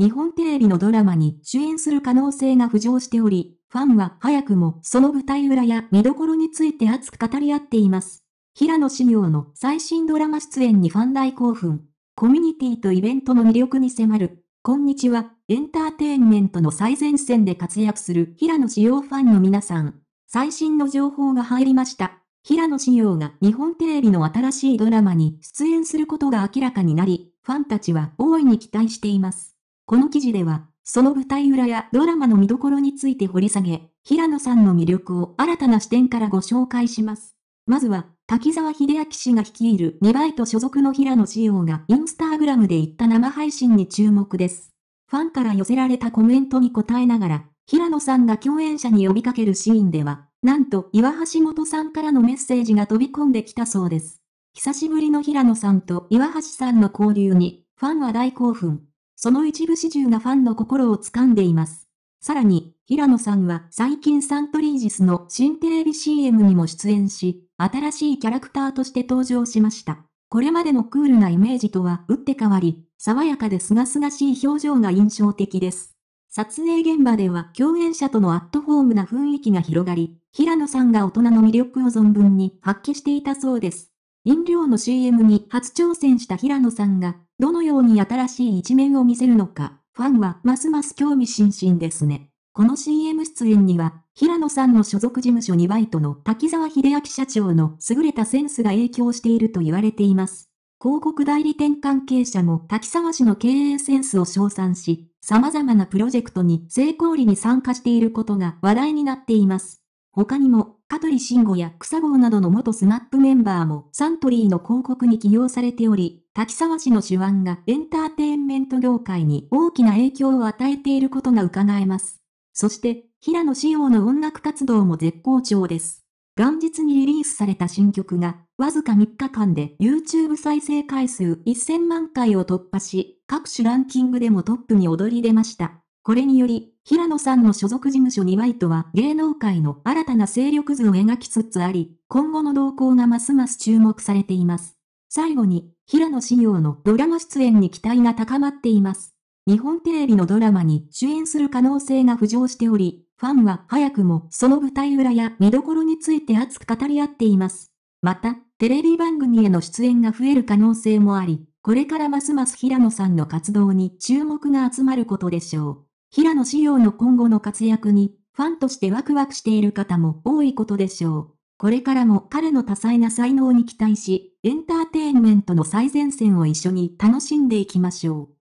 日本テレビのドラマに主演する可能性が浮上しており、ファンは早くもその舞台裏や見どころについて熱く語り合っています。平野紫耀の最新ドラマ出演にファン大興奮。コミュニティとイベントの魅力に迫る。こんにちは。エンターテインメントの最前線で活躍する平野紫耀ファンの皆さん。最新の情報が入りました。平野紫耀が日本テレビの新しいドラマに出演することが明らかになり、ファンたちは大いに期待しています。この記事では、その舞台裏やドラマの見どころについて掘り下げ、平野さんの魅力を新たな視点からご紹介します。まずは、滝沢秀明氏が率いる2バイト所属の平野仕様がインスタグラムで行った生配信に注目です。ファンから寄せられたコメントに答えながら、平野さんが共演者に呼びかけるシーンでは、なんと岩橋本さんからのメッセージが飛び込んできたそうです。久しぶりの平野さんと岩橋さんの交流に、ファンは大興奮。その一部始終がファンの心を掴んでいます。さらに、平野さんは最近サントリージスの新テレビ CM にも出演し、新しいキャラクターとして登場しました。これまでのクールなイメージとは打って変わり、爽やかで清々しい表情が印象的です。撮影現場では共演者とのアットホームな雰囲気が広がり、平野さんが大人の魅力を存分に発揮していたそうです。飲料の CM に初挑戦した平野さんが、どのように新しい一面を見せるのか、ファンはますます興味津々ですね。この CM 出演には、平野さんの所属事務所2バイトの滝沢秀明社長の優れたセンスが影響していると言われています。広告代理店関係者も滝沢氏の経営センスを称賛し、様々なプロジェクトに成功裏に参加していることが話題になっています。他にも、香取慎吾や草郷などの元スナップメンバーもサントリーの広告に起用されており、滝沢氏の手腕がエンターテインメント業界に大きな影響を与えていることが伺えます。そして、平野志耀の音楽活動も絶好調です。元日にリリースされた新曲が、わずか3日間で YouTube 再生回数1000万回を突破し、各種ランキングでもトップに躍り出ました。これにより、平野さんの所属事務所にワイトは芸能界の新たな勢力図を描きつつあり、今後の動向がますます注目されています。最後に、平野紫耀のドラマ出演に期待が高まっています。日本テレビのドラマに主演する可能性が浮上しており、ファンは早くもその舞台裏や見どころについて熱く語り合っています。また、テレビ番組への出演が増える可能性もあり、これからますます平野さんの活動に注目が集まることでしょう。平野紫耀の今後の活躍に、ファンとしてワクワクしている方も多いことでしょう。これからも彼の多彩な才能に期待し、エンターテインメントの最前線を一緒に楽しんでいきましょう。